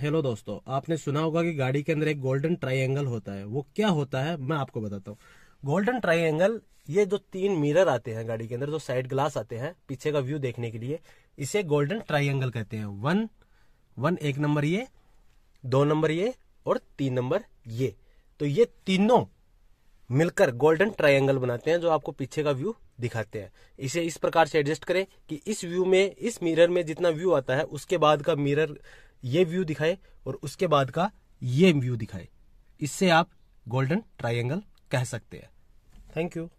hello दोस्तों आपने सुना होगा कि गाड़ी के अंदर एक गोल्डन ट्राइंगल होता है वो क्या होता है मैं आपको बताता हूँ गोल्डन ट्राइंगल ये जो तीन मिरर आते हैं गाड़ी के अंदर जो साइड ग्लास आते हैं पीछे का व्यू देखने के लिए इसे गोल्डन ट्राइंगल कहते हैं वन वन एक नंबर ये दो नंबर ये और तीन नंबर ये तो ये तीनों मिलकर गोल्डन ट्राइंगल बनाते हैं जो आपको पीछे का व्यू दिखाते हैं इसे इस प्रकार से एडजस्ट करें कि इस व्यू में इस मिरर में जितना व्यू आता है उसके बाद का मिरर ये व्यू दिखाए और उसके बाद का ये व्यू दिखाए इससे आप गोल्डन ट्राइंगल कह सकते हैं थैंक यू